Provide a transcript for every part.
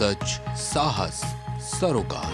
सच साहस सरोकार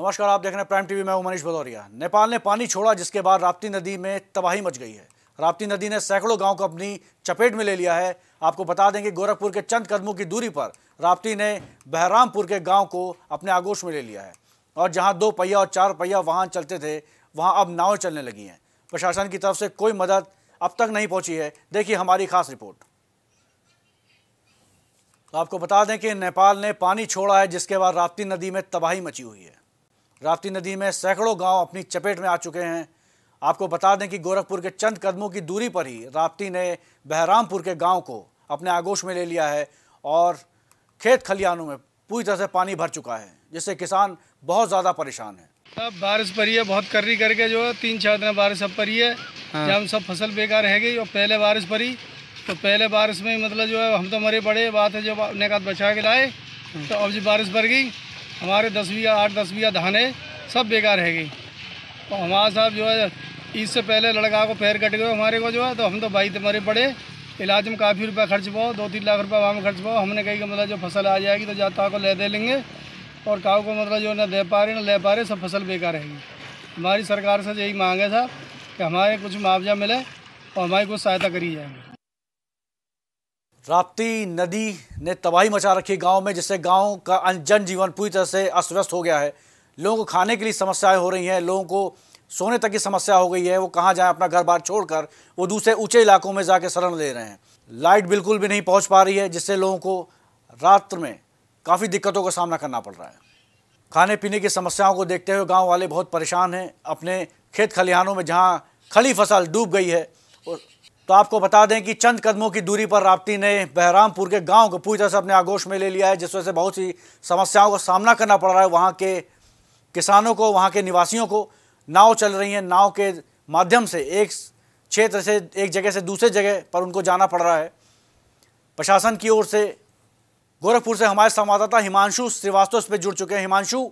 नमस्कार आप देख रहे हैं प्राइम टीवी में हूं मनीष भदौरिया नेपाल ने पानी छोड़ा जिसके बाद राप्ती नदी में तबाही मच गई है राप्ती नदी ने सैकड़ों गांव को अपनी चपेट में ले लिया है आपको बता दें कि गोरखपुर के चंद कदमों की दूरी पर राप्ती ने बहरामपुर के गांव को अपने आगोश में ले लिया है और जहां दो पहिया और चार पहिया वाहन चलते थे वहां अब नावें चलने लगी हैं प्रशासन की तरफ से कोई मदद अब तक नहीं पहुंची है देखिए हमारी खास रिपोर्ट तो आपको बता दें कि नेपाल ने पानी छोड़ा है जिसके बाद राप्ती नदी में तबाही मची हुई है राप्ती नदी में सैकड़ों गांव अपनी चपेट में आ चुके हैं आपको बता दें कि गोरखपुर के चंद कदमों की दूरी पर ही राप्ती ने बहरामपुर के गांव को अपने आगोश में ले लिया है और खेत खलियानों में पूरी तरह से पानी भर चुका है जिससे किसान बहुत ज़्यादा परेशान है अब बारिश पड़ी है बहुत कर्री करके जो है तीन चार दिन बारिश अब पड़ी है हम हाँ। जब सब फसल बेकार है गई और पहले बारिश पड़ी तो पहले बारिश में मतलब जो है हम तो मरे पड़े बात है जो का बचा के लाए तो अब जब बारिश भर गई हमारे दस बीघा आठ दस बीघा धान है सब बेकार रह गई और तो हमारा साहब जो है ईद से पहले लड़का को पैर कट गए हमारे को जो है तो हम तो भाई तो मरे पड़े इलाज में काफ़ी रुपया खर्च पाओ दो तीन लाख रुपया वहाँ में खर्च पाओ हमने कही कि मतलब जो फसल आ जाएगी तो जाता को ले दे लेंगे और काव को मतलब जो ना दे पा रहे ना ले पा रहे सब फसल बेकार रहेगी हमारी सरकार से यही मांग है साहब कि हमारे कुछ मुआवजा मिले और हमारी कुछ सहायता करी जाएगी राप्ती नदी ने तबाही मचा रखी गांव में जिससे गांव का जनजीवन पूरी तरह से अस्त व्यस्त हो गया है लोगों को खाने के लिए समस्याएं हो रही हैं लोगों को सोने तक की समस्या हो गई है वो कहाँ जाए अपना घर बार छोड़कर वो दूसरे ऊंचे इलाकों में जाके शरण ले रहे हैं लाइट बिल्कुल भी नहीं पहुँच पा रही है जिससे लोगों को रात्र में काफ़ी दिक्कतों का सामना करना पड़ रहा है खाने पीने की समस्याओं को देखते हुए गाँव वाले बहुत परेशान हैं अपने खेत खलिहानों में जहाँ खड़ी फसल डूब गई है और तो आपको बता दें कि चंद कदमों की दूरी पर राप्ती ने बहरामपुर के गांव को पूरी तरह से अपने आगोश में ले लिया है जिस वजह से बहुत सी समस्याओं का सामना करना पड़ रहा है वहाँ के किसानों को वहाँ के निवासियों को नाव चल रही हैं नाव के माध्यम से एक क्षेत्र से एक जगह से दूसरे जगह पर उनको जाना पड़ रहा है प्रशासन की ओर से गोरखपुर से हमारे संवाददाता हिमांशु श्रीवास्तव इस पर जुड़ चुके हैं हिमांशु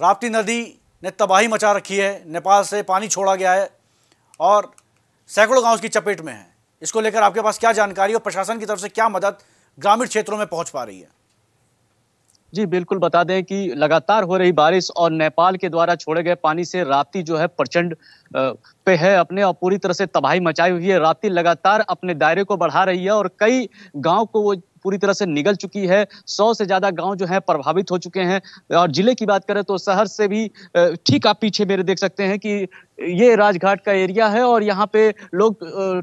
राप्ती नदी ने तबाही मचा रखी है नेपाल से पानी छोड़ा गया है और सैकड़ों गांव उसकी चपेट में है इसको लेकर आपके पास क्या जानकारी और प्रशासन की तरफ से क्या मदद ग्रामीण क्षेत्रों में पहुंच पा रही है जी बिल्कुल बता दें कि लगातार हो रही बारिश और नेपाल के द्वारा छोड़े गए पानी से राप्ती जो है प्रचंड पे है अपने और पूरी तरह से तबाही मचाई हुई है राप्ती लगातार अपने दायरे को बढ़ा रही है और कई गांव को वो पूरी तरह से निगल चुकी है सौ से ज्यादा गांव जो है प्रभावित हो चुके हैं और जिले की बात करें तो शहर से भी ठीक आप पीछे मेरे देख सकते हैं कि ये राजघाट का एरिया है और यहाँ पे लोग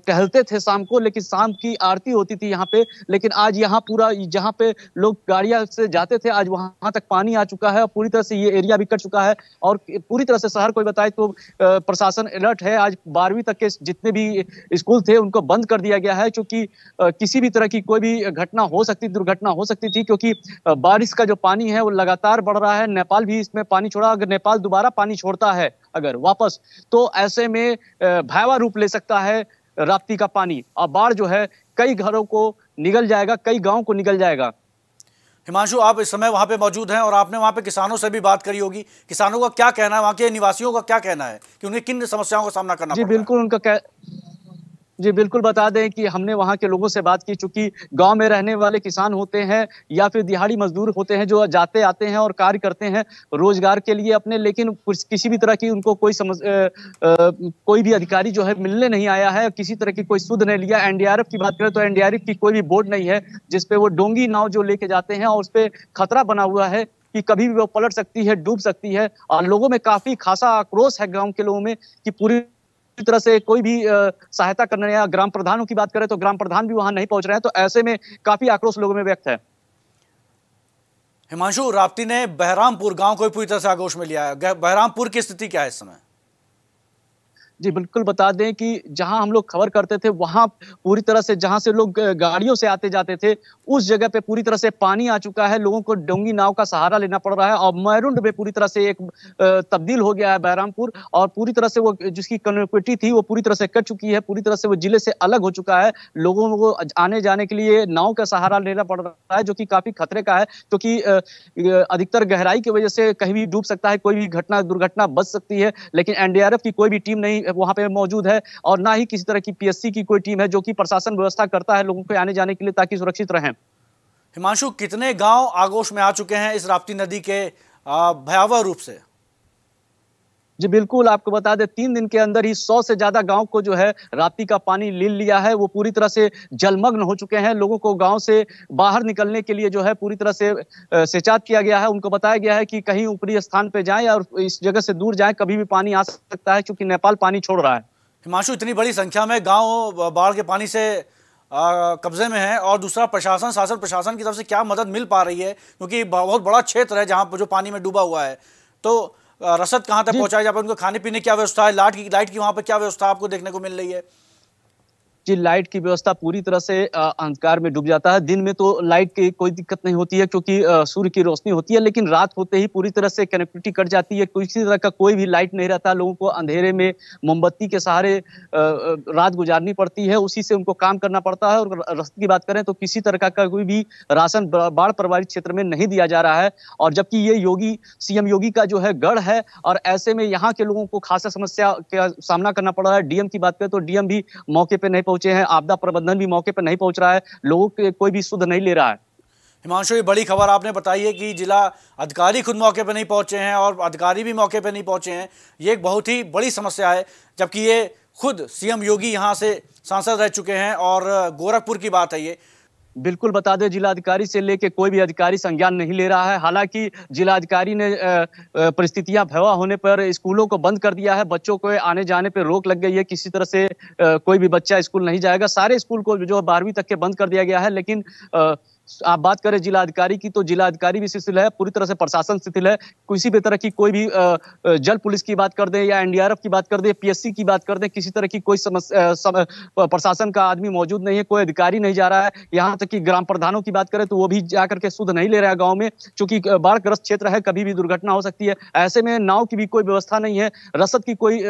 टहलते थे शाम को लेकिन शाम की आरती होती थी यहाँ पे लेकिन आज यहाँ पूरा जहाँ पे लोग गाड़िया से जाते थे आज वहां तक पानी आ चुका है और पूरी तरह से ये एरिया भी कट चुका है और पूरी तरह से शहर को बताए तो प्रशासन अलर्ट है आज बारहवीं तक के जितने भी स्कूल थे उनको बंद कर दिया गया है क्योंकि किसी भी तरह की कोई भी घटना हो सकती दुर्घटना हो सकती थी क्योंकि बारिश का जो पानी है वो लगातार बढ़ रहा है नेपाल भी इसमें पानी छोड़ा अगर नेपाल दोबारा पानी छोड़ता है अगर वापस तो ऐसे में भयावह रूप ले सकता है राप्ती का पानी और बाढ़ जो है कई घरों को निगल जाएगा कई गाँव को निगल जाएगा हिमांशु आप इस समय वहाँ पे मौजूद हैं और आपने वहाँ पे किसानों से भी बात करी होगी किसानों का क्या कहना है वहाँ के निवासियों का क्या कहना है कि उन्हें किन समस्याओं का सामना करना जी बिल्कुल उनका कह जी बिल्कुल बता दें कि हमने वहाँ के लोगों से बात की चूंकि गांव में रहने वाले किसान होते हैं या फिर दिहाड़ी मजदूर होते हैं जो जाते आते हैं और कार्य करते हैं रोजगार के लिए अपने लेकिन किसी भी तरह की उनको कोई समझ आ, आ, कोई भी अधिकारी जो है मिलने नहीं आया है किसी तरह की कोई सुध नहीं लिया एनडीआरएफ की बात करें तो एनडीआरएफ की कोई भी बोर्ड नहीं है जिसपे वो डोंगी नाव जो लेके जाते हैं और उस पर खतरा बना हुआ है कि कभी भी वो पलट सकती है डूब सकती है और लोगों में काफी खासा आक्रोश है गाँव के लोगों में कि पूरी तरह से कोई भी सहायता करने या ग्राम प्रधानों की बात करें तो ग्राम प्रधान भी वहां नहीं पहुंच रहे हैं तो ऐसे में काफी आक्रोश लोगों में व्यक्त है हिमांशु राप्ती ने बहरामपुर गांव को पूरी तरह से आगोश में लिया है बहरामपुर की स्थिति क्या है इस समय जी बिल्कुल बता दें कि जहां हम लोग खबर करते थे वहां पूरी तरह से जहां से लोग गाड़ियों से आते जाते थे उस जगह पे पूरी तरह से पानी आ चुका है लोगों को डोंगी नाव का सहारा लेना पड़ रहा है और मैरुंड में पूरी तरह से एक तब्दील हो गया है बहरामपुर और पूरी तरह से वो जिसकी कनेक्टिविटी थी वो पूरी तरह से कट चुकी है पूरी तरह से वो जिले से अलग हो चुका है लोगों को आने जाने के लिए नाव का सहारा लेना पड़ रहा है जो कि काफी खतरे का है क्योंकि अधिकतर गहराई की वजह से कहीं भी डूब सकता है कोई भी घटना दुर्घटना बच सकती है लेकिन एनडीआरएफ की कोई भी टीम नहीं वहां पे मौजूद है और ना ही किसी तरह की पीएससी की कोई टीम है जो कि प्रशासन व्यवस्था करता है लोगों के आने जाने के लिए ताकि सुरक्षित रहें हिमांशु कितने गांव आगोश में आ चुके हैं इस राप्ती नदी के भयावह रूप से जी बिल्कुल आपको बता दें तीन दिन के अंदर ही सौ से ज्यादा गांव को जो है राती का पानी ले लिया है वो पूरी तरह से जलमग्न हो चुके हैं लोगों को गांव से बाहर निकलने के लिए जो है पूरी तरह से सिंचात किया गया है उनको बताया गया है कि कहीं ऊपरी स्थान पे जाएं और इस जगह से दूर जाएं कभी भी पानी आ सकता है क्योंकि नेपाल पानी छोड़ रहा है हिमांशु इतनी बड़ी संख्या में गाँव बाढ़ के पानी से कब्जे में है और दूसरा प्रशासन शासन प्रशासन की तरफ से क्या मदद मिल पा रही है क्योंकि बहुत बड़ा क्षेत्र है जहाँ जो पानी में डूबा हुआ है तो रसद कहाँ तक पहुँचाया जा पाए उनका खाने पीने की क्या व्यवस्था है लाइट की लाइट की वहाँ पर क्या व्यवस्था आपको देखने को मिल रही है कि लाइट की व्यवस्था पूरी तरह से अंधकार में डूब जाता है दिन में तो लाइट की कोई दिक्कत नहीं होती है क्योंकि सूर्य की रोशनी होती है लेकिन रात होते ही पूरी तरह से कनेक्टिविटी कट जाती है किसी तरह का कोई भी लाइट नहीं रहता लोगों को अंधेरे में मोमबत्ती के सहारे रात गुजारनी पड़ती है उसी से उनको काम करना पड़ता है और रास्ते की बात करें तो किसी तरह का कोई भी राशन बाढ़ प्रभावित क्षेत्र में नहीं दिया जा रहा है और जबकि ये योगी सीएम योगी का जो है गढ़ है और ऐसे में यहाँ के लोगों को खासा समस्या का सामना करना पड़ रहा है डीएम की बात करें तो डीएम भी मौके पर नहीं पहुंच पहुंचे हैं आपदा प्रबंधन भी मौके पर नहीं पहुंच रहा है लोगों कोई भी सुध नहीं ले रहा है हिमांशु ये बड़ी खबर आपने बताई है कि जिला अधिकारी खुद मौके पर नहीं पहुंचे हैं और अधिकारी भी मौके पर नहीं पहुंचे हैं ये एक बहुत ही बड़ी समस्या है जबकि ये खुद सीएम योगी यहाँ से सांसद रह चुके हैं और गोरखपुर की बात है ये बिल्कुल बता दें जिलाधिकारी से लेके कोई भी अधिकारी संज्ञान नहीं ले रहा है हालांकि जिलाधिकारी ने परिस्थितियां भयावह होने पर स्कूलों को बंद कर दिया है बच्चों को आने जाने पर रोक लग गई है किसी तरह से कोई भी बच्चा स्कूल नहीं जाएगा सारे स्कूल को जो बारहवीं तक के बंद कर दिया गया है लेकिन आप बात करें जिलाधिकारी की तो जिलाधिकारी भी शिथिल है पूरी तरह से प्रशासन शिथिल है किसी भी तरह की कोई भी जल पुलिस की बात कर दें या एनडीआरएफ की बात कर दें पीएससी की बात कर दें किसी तरह की कोई समस्या प्रशासन का आदमी मौजूद नहीं है कोई अधिकारी नहीं जा रहा है यहाँ तक कि ग्राम प्रधानों की बात करें तो वो भी जा करके शुद्ध नहीं ले रहा है गाँव में चूंकि बाढ़ग्रस्त क्षेत्र है कभी भी दुर्घटना हो सकती है ऐसे में नाव की भी कोई व्यवस्था नहीं है रसद की कोई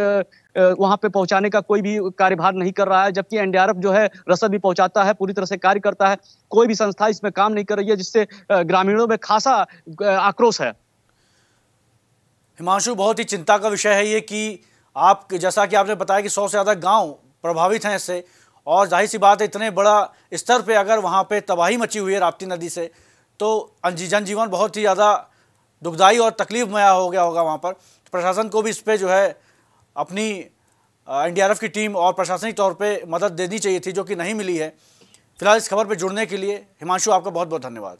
वहां पे पहुंचाने का कोई भी कार्यभार नहीं कर रहा है जबकि एनडीआरएफ जो है रसद भी पहुंचाता है पूरी तरह से कार्य करता है कोई भी संस्था इसमें काम नहीं कर रही है जिससे ग्रामीणों में खासा आक्रोश है हिमांशु बहुत ही चिंता का विषय है ये कि आप जैसा कि आपने बताया कि सौ से ज़्यादा गांव प्रभावित हैं इससे और जाहिर सी बात है इतने बड़ा स्तर पे अगर वहाँ पे तबाही मची हुई है राप्ती नदी से तो जनजीवन बहुत ही ज़्यादा दुखदाई और तकलीफ मया हो गया होगा वहाँ पर प्रशासन को भी इस पर जो है अपनी एनडीआरएफ की टीम और प्रशासनिक तौर पे मदद देनी चाहिए थी जो कि नहीं मिली है फिलहाल इस खबर पे जुड़ने के लिए हिमांशु आपका बहुत बहुत धन्यवाद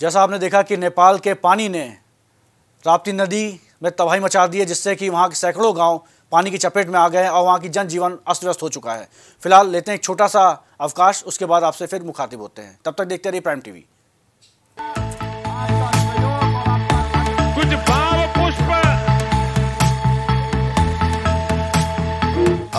जैसा आपने देखा कि नेपाल के पानी ने राप्ती नदी में तबाही मचा दी है जिससे कि वहाँ के सैकड़ों गाँव पानी की चपेट में आ गए हैं और वहाँ की जनजीवन अस्त व्यस्त हो चुका है फिलहाल लेते हैं एक छोटा सा अवकाश उसके बाद आपसे फिर मुखातिब होते हैं तब तक देखते रहिए प्राइम टीवी कुछ पुष्प